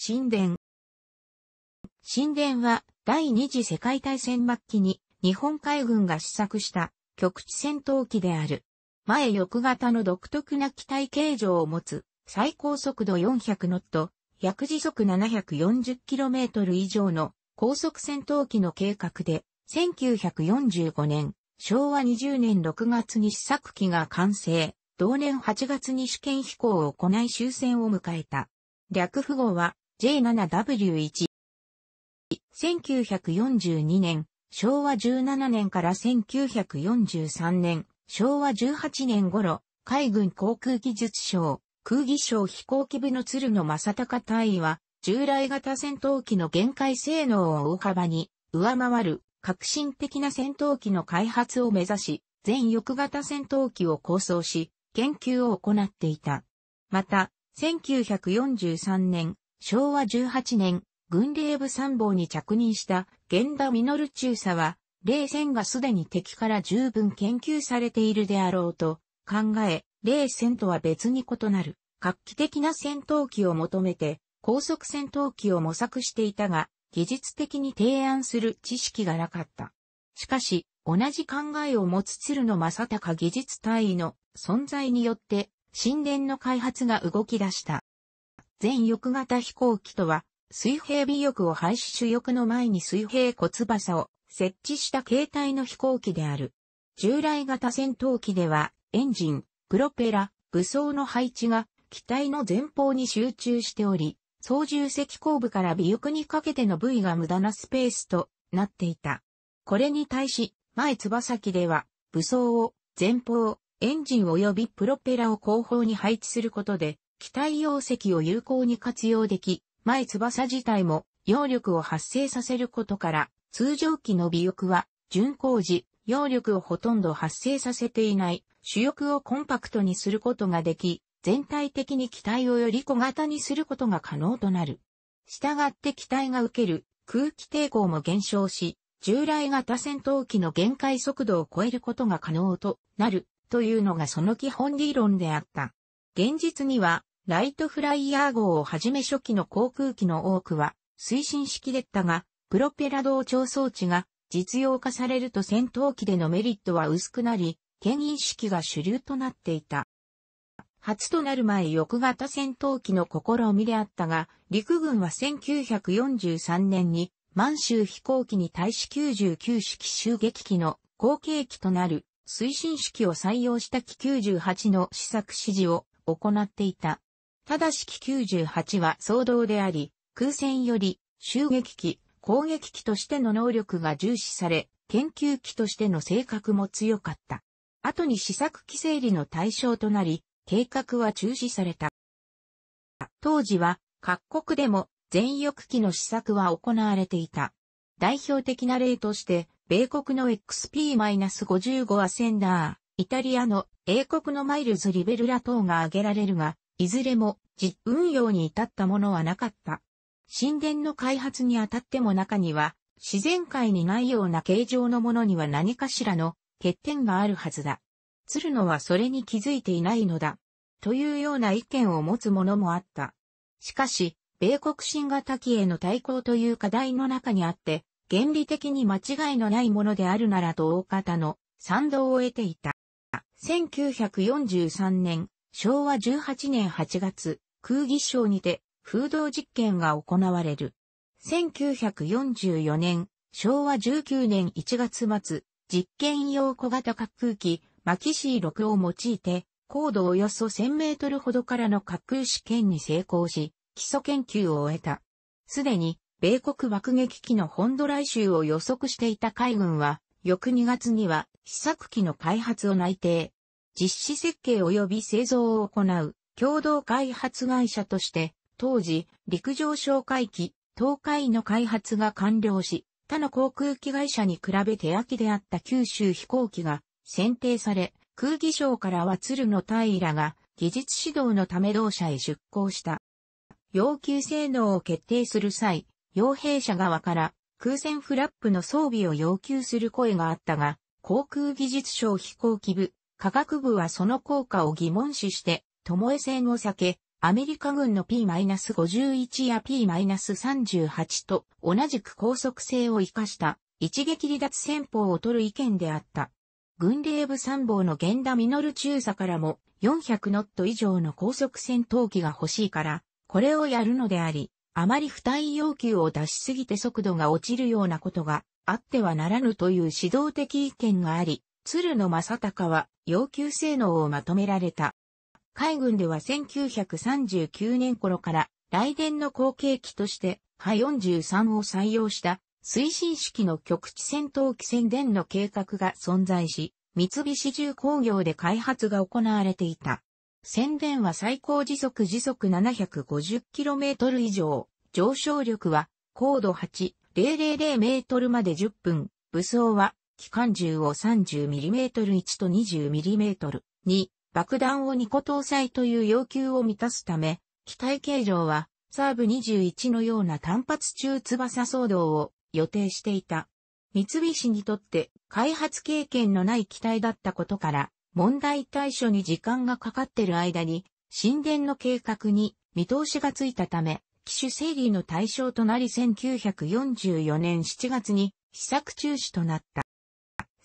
神殿。神殿は第二次世界大戦末期に日本海軍が試作した局地戦闘機である。前翼型の独特な機体形状を持つ最高速度400ノット、約時速 740km 以上の高速戦闘機の計画で、1945年、昭和20年6月に試作機が完成、同年8月に試験飛行を行い終戦を迎えた。略符号は J7W1。1942年、昭和17年から1943年、昭和18年頃、海軍航空技術省、空技省飛行機部の鶴野正隆隊員は、従来型戦闘機の限界性能を大幅に上回る革新的な戦闘機の開発を目指し、全翼型戦闘機を構想し、研究を行っていた。また、1943年、昭和18年、軍令部参謀に着任した源田実中佐は、冷戦がすでに敵から十分研究されているであろうと考え、冷戦とは別に異なる画期的な戦闘機を求めて高速戦闘機を模索していたが、技術的に提案する知識がなかった。しかし、同じ考えを持つ鶴野正隆技術隊員の存在によって、神殿の開発が動き出した。全翼型飛行機とは、水平尾翼を廃止主翼の前に水平小翼を設置した形態の飛行機である。従来型戦闘機では、エンジン、プロペラ、武装の配置が機体の前方に集中しており、操縦席後部から尾翼にかけての部位が無駄なスペースとなっていた。これに対し、前翼先では、武装を前方、エンジン及びプロペラを後方に配置することで、機体容積を有効に活用でき、前翼自体も揚力を発生させることから、通常機の尾翼は、巡航時、揚力をほとんど発生させていない、主翼をコンパクトにすることができ、全体的に機体をより小型にすることが可能となる。従って機体が受ける空気抵抗も減少し、従来型戦闘機の限界速度を超えることが可能となるというのがその基本理論であった。現実にはライトフライヤー号をはじめ初期の航空機の多くは推進式でったが、プロペラ同調装置が実用化されると戦闘機でのメリットは薄くなり、牽引式が主流となっていた。初となる前翼型戦闘機の試みであったが、陸軍は1943年に満州飛行機に対し99式襲撃機の後継機となる推進式を採用した機98の試作指示を行っていた。ただし機98は総動であり、空戦より襲撃機、攻撃機としての能力が重視され、研究機としての性格も強かった。後に試作機整理の対象となり、計画は中止された。当時は各国でも全翼機の試作は行われていた。代表的な例として、米国の XP-55 アセンダー、イタリアの英国のマイルズ・リベルラ等が挙げられるが、いずれも実運用に至ったものはなかった。神殿の開発にあたっても中には、自然界にないような形状のものには何かしらの欠点があるはずだ。鶴野はそれに気づいていないのだ。というような意見を持つ者もあった。しかし、米国新型機への対抗という課題の中にあって、原理的に間違いのないものであるならと大方の賛同を得ていた。1943年、昭和18年8月、空気省にて風洞実験が行われる。1944年、昭和19年1月末、実験用小型滑空機、マキシー6を用いて、高度およそ1000メートルほどからの滑空試験に成功し、基礎研究を終えた。すでに、米国爆撃機の本土来襲を予測していた海軍は、翌2月には、試作機の開発を内定。実施設計及び製造を行う共同開発会社として、当時、陸上哨戒機、東海の開発が完了し、他の航空機会社に比べ手空きであった九州飛行機が選定され、空技省からは鶴の平らが技術指導のため同社へ出向した。要求性能を決定する際、傭兵者側から空戦フラップの装備を要求する声があったが、航空技術省飛行機部科学部はその効果を疑問視して、巴戦を避け、アメリカ軍の P-51 や P-38 と同じく高速性を活かした一撃離脱戦法を取る意見であった。軍令部参謀の源田実中佐からも400ノット以上の高速戦闘機が欲しいから、これをやるのであり、あまり負担要求を出しすぎて速度が落ちるようなことがあってはならぬという指導的意見があり、鶴野正隆は要求性能をまとめられた。海軍では1939年頃から雷電の後継機として派43を採用した推進式の局地戦闘機宣伝の計画が存在し、三菱重工業で開発が行われていた。宣伝は最高時速時速 750km 以上、上昇力は高度8、000m まで10分、武装は機関銃を 30mm1 と 20mm、2、爆弾を2個搭載という要求を満たすため、機体形状は、サーブ21のような単発中翼騒動を予定していた。三菱にとって開発経験のない機体だったことから、問題対処に時間がかかっている間に、神殿の計画に見通しがついたため、機種整理の対象となり1944年7月に試作中止となった。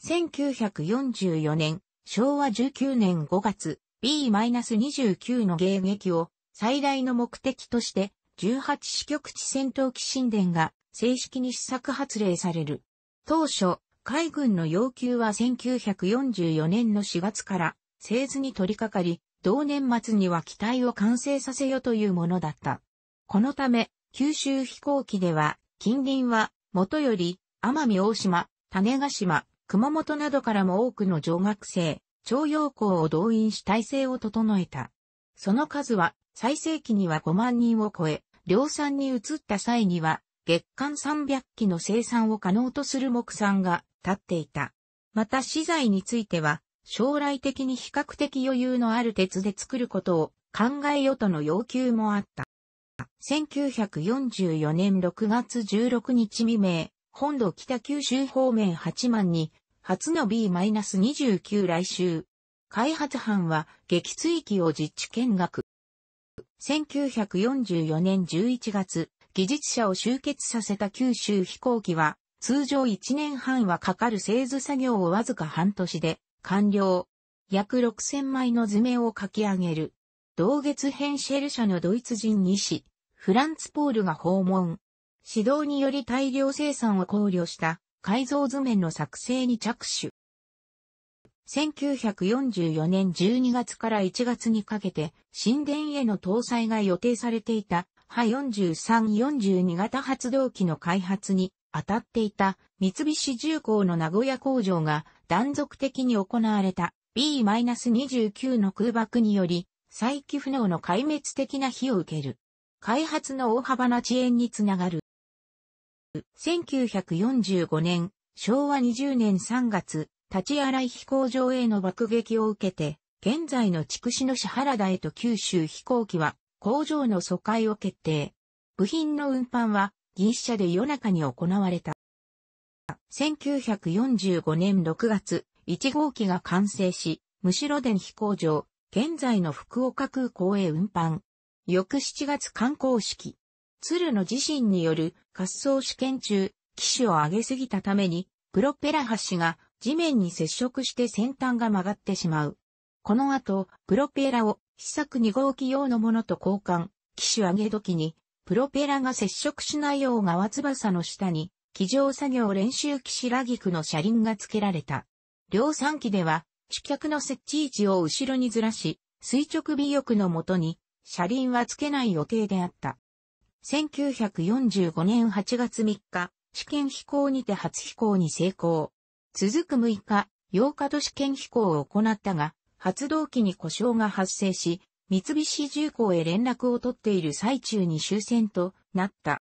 1944年、昭和19年5月、B-29 の迎撃を最大の目的として、18支局地戦闘機神殿が正式に試作発令される。当初、海軍の要求は1944年の4月から、製図に取り掛かり、同年末には機体を完成させよというものだった。このため、九州飛行機では、近隣は、もとより、奄美大島、種ヶ島、熊本などからも多くの女学生、徴用工を動員し体制を整えた。その数は最盛期には5万人を超え、量産に移った際には月間300機の生産を可能とする木産が立っていた。また資材については将来的に比較的余裕のある鉄で作ることを考えよとの要求もあった。1944年6月16日未明、本土北九州方面8万に初の B-29 来週。開発班は撃墜機を実地見学。1944年11月、技術者を集結させた九州飛行機は、通常1年半はかかる製図作業をわずか半年で完了。約6000枚の図面を書き上げる。同月編シェル社のドイツ人技師、フランツ・ポールが訪問。指導により大量生産を考慮した改造図面の作成に着手。1944年12月から1月にかけて、神殿への搭載が予定されていた、ハ4342型発動機の開発に当たっていた三菱重工の名古屋工場が断続的に行われた B-29 の空爆により、再起不能の壊滅的な火を受ける。開発の大幅な遅延につながる。1945年、昭和20年3月、立ち荒い飛行場への爆撃を受けて、現在の筑紫野市原田へと九州飛行機は、工場の疎開を決定。部品の運搬は、銀車で夜中に行われた。1945年6月、1号機が完成し、むしろ電飛行場、現在の福岡空港へ運搬。翌7月観光式、鶴野自身による滑走試験中、機種を上げすぎたために、プロペラ端が地面に接触して先端が曲がってしまう。この後、プロペラを試作2号機用のものと交換、機種上げ時に、プロペラが接触しないよう側翼の下に、機上作業練習機種ラギクの車輪が付けられた。量産機では、主脚の設置位置を後ろにずらし、垂直尾翼のもとに、車輪は付けない予定であった。1945年8月3日、試験飛行にて初飛行に成功。続く6日、8日と試験飛行を行ったが、発動機に故障が発生し、三菱重工へ連絡を取っている最中に終戦となった。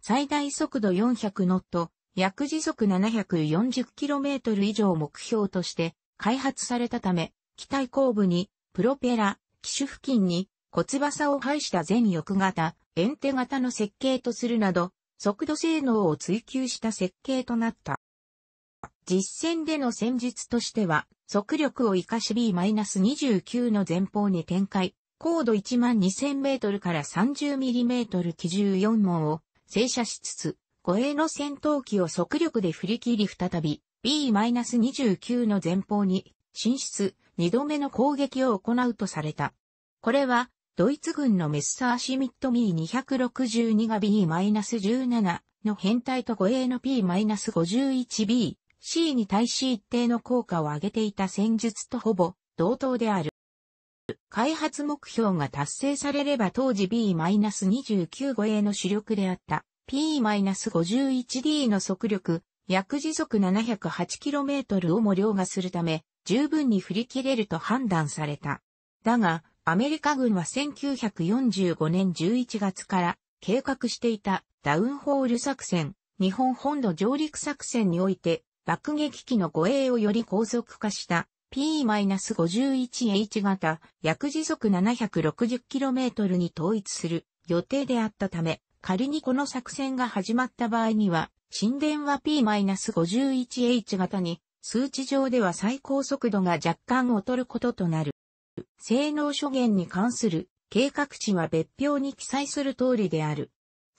最大速度400ノット、約時速 740km 以上目標として開発されたため、機体後部にプロペラ、機種付近に骨翼を排した全翼型エンテ型の設計とするなど、速度性能を追求した設計となった。実戦での戦術としては、速力を活かし B-29 の前方に展開、高度1万2000メートルから30ミリメートル基14門を正射しつつ、護衛の戦闘機を速力で振り切り再び B-29 の前方に進出、2度目の攻撃を行うとされた。これはドイツ軍のメッサーシミットミー2 6 2が B-17 の編隊と護衛の P-51B、C に対し一定の効果を上げていた戦術とほぼ同等である。開発目標が達成されれば当時 B-29 護衛の主力であった P-51D の速力、約時速 708km をも凌駕するため、十分に振り切れると判断された。だが、アメリカ軍は1945年11月から計画していたダウンホール作戦、日本本土上陸作戦において爆撃機の護衛をより高速化した P-51H 型約時速 760km に統一する予定であったため、仮にこの作戦が始まった場合には、神殿は P-51H 型に数値上では最高速度が若干劣ることとなる。性能諸元に関する計画値は別表に記載する通りである。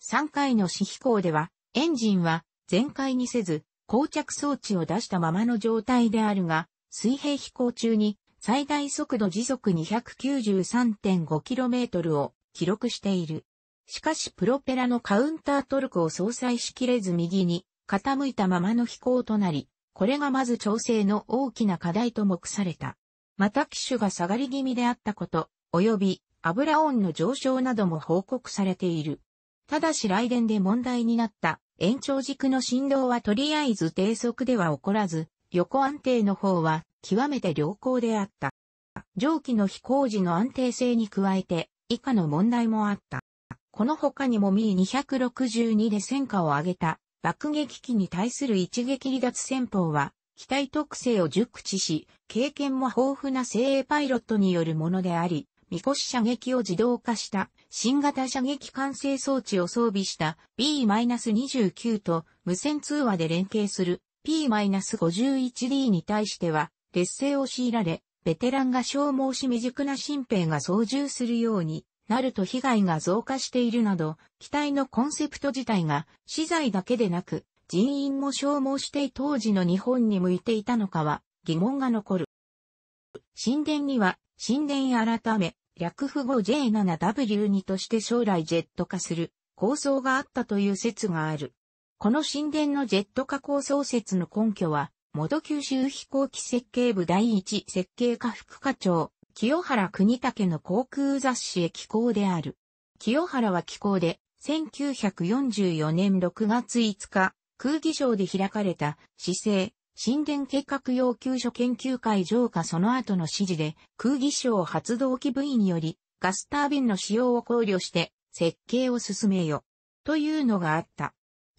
3回の試飛行では、エンジンは全開にせず、膠着装置を出したままの状態であるが、水平飛行中に最大速度時速 293.5km を記録している。しかしプロペラのカウンタートルクを相殺しきれず右に傾いたままの飛行となり、これがまず調整の大きな課題と目された。また機種が下がり気味であったこと、及び油温の上昇なども報告されている。ただし来電で問題になった延長軸の振動はとりあえず低速では起こらず、横安定の方は極めて良好であった。蒸気の飛行時の安定性に加えて以下の問題もあった。この他にも Mi262 で戦果を上げた爆撃機に対する一撃離脱戦法は機体特性を熟知し、経験も豊富な精鋭パイロットによるものであり、みこし射撃を自動化した新型射撃管制装置を装備した B-29 と無線通話で連携する P-51D に対しては劣勢を強いられ、ベテランが消耗し未熟な新兵が操縦するようになると被害が増加しているなど、機体のコンセプト自体が資材だけでなく人員も消耗して当時の日本に向いていたのかは疑問が残る。神殿には、神殿改め、略符号 J7W2 として将来ジェット化する構想があったという説がある。この神殿のジェット化構想説の根拠は、元九州飛行機設計部第一設計科副課長、清原国武の航空雑誌へ寄稿である。清原は寄稿で、1944年6月5日、空気省で開かれた、市政、神殿計画要求書研究会上下その後の指示で、空気省発動機部員により、ガスタービンの使用を考慮して、設計を進めよ。というのがあった。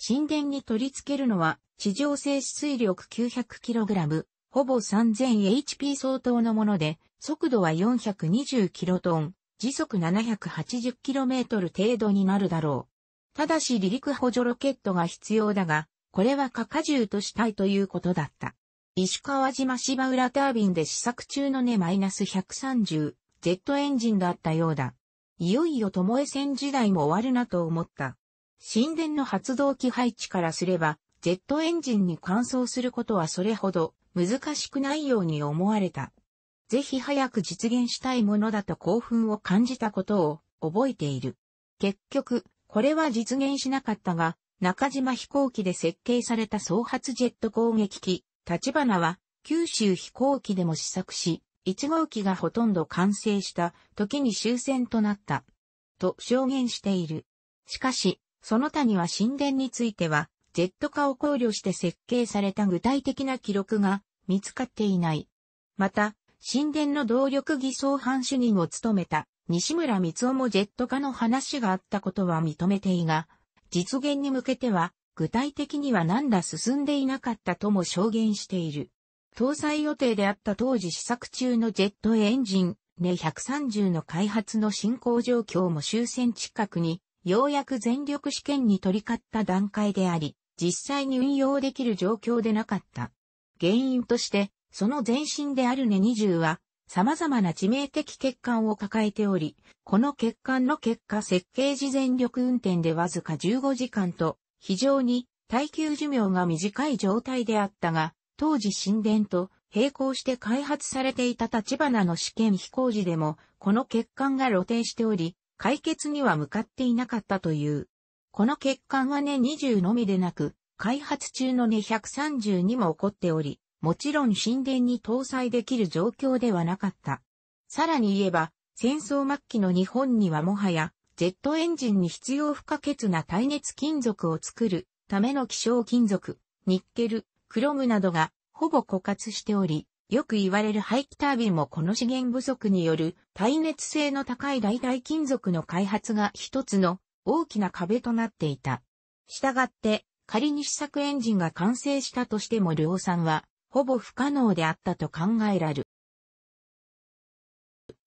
神殿に取り付けるのは、地上性静水力 900kg、ほぼ 3000HP 相当のもので、速度は 420kT、時速 780km 程度になるだろう。ただし離陸補助ロケットが必要だが、これは過荷重としたいということだった。石川島芝浦タービンで試作中のね -130Z エンジンだったようだ。いよいよ巴戦時代も終わるなと思った。神殿の発動機配置からすれば、Z エンジンに換装することはそれほど難しくないように思われた。ぜひ早く実現したいものだと興奮を感じたことを覚えている。結局、これは実現しなかったが、中島飛行機で設計された総発ジェット攻撃機、立花は、九州飛行機でも試作し、1号機がほとんど完成した時に終戦となった。と証言している。しかし、その他には神殿については、ジェット化を考慮して設計された具体的な記録が見つかっていない。また、神殿の動力偽装班主任を務めた西村光雄もジェット化の話があったことは認めていが、実現に向けては、具体的には何ら進んでいなかったとも証言している。搭載予定であった当時試作中のジェットエンジン、ネ130の開発の進行状況も終戦近くに、ようやく全力試験に取り勝った段階であり、実際に運用できる状況でなかった。原因として、その前身であるネ20は、様々な致命的欠陥を抱えており、この欠陥の結果設計時全力運転でわずか15時間と、非常に耐久寿命が短い状態であったが、当時神殿と並行して開発されていた立花の試験飛行時でも、この欠陥が露呈しており、解決には向かっていなかったという。この欠陥はね20のみでなく、開発中のね132も起こっており、もちろん神殿に搭載できる状況ではなかった。さらに言えば、戦争末期の日本にはもはや、ジェットエンジンに必要不可欠な耐熱金属を作るための希少金属、ニッケル、クロムなどがほぼ枯渇しており、よく言われる排気タービンもこの資源不足による耐熱性の高い代替金属の開発が一つの大きな壁となっていた。したがって、仮に試作エンジンが完成したとしても量産はほぼ不可能であったと考えられる。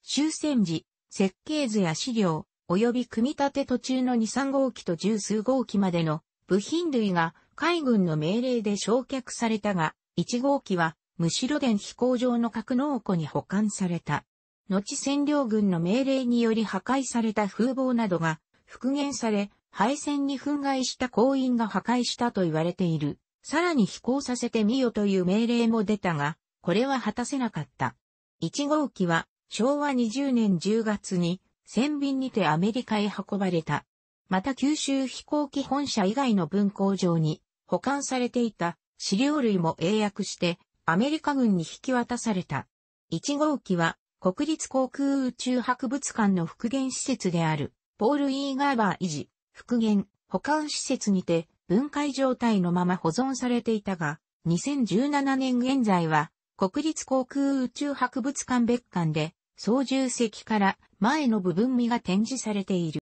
終戦時、設計図や資料、及び組み立て途中の2、3号機と十数号機までの部品類が海軍の命令で焼却されたが、1号機はむしろ電飛行場の格納庫に保管された。後占領軍の命令により破壊された風貌などが復元され、配線に憤慨した行員が破壊したと言われている。さらに飛行させてみよという命令も出たが、これは果たせなかった。1号機は昭和20年10月に船便にてアメリカへ運ばれた。また九州飛行機本社以外の分工場に保管されていた資料類も英訳してアメリカ軍に引き渡された。1号機は国立航空宇宙博物館の復元施設であるポール・イー・ガーバー維持、復元、保管施設にて分解状態のまま保存されていたが、2017年現在は、国立航空宇宙博物館別館で、操縦席から前の部分身が展示されている。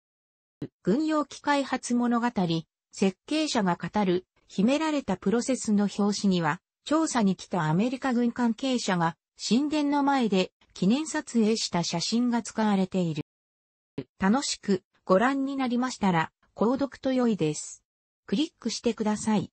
軍用機開発物語、設計者が語る、秘められたプロセスの表紙には、調査に来たアメリカ軍関係者が、神殿の前で記念撮影した写真が使われている。楽しくご覧になりましたら、購読と良いです。クリックしてください。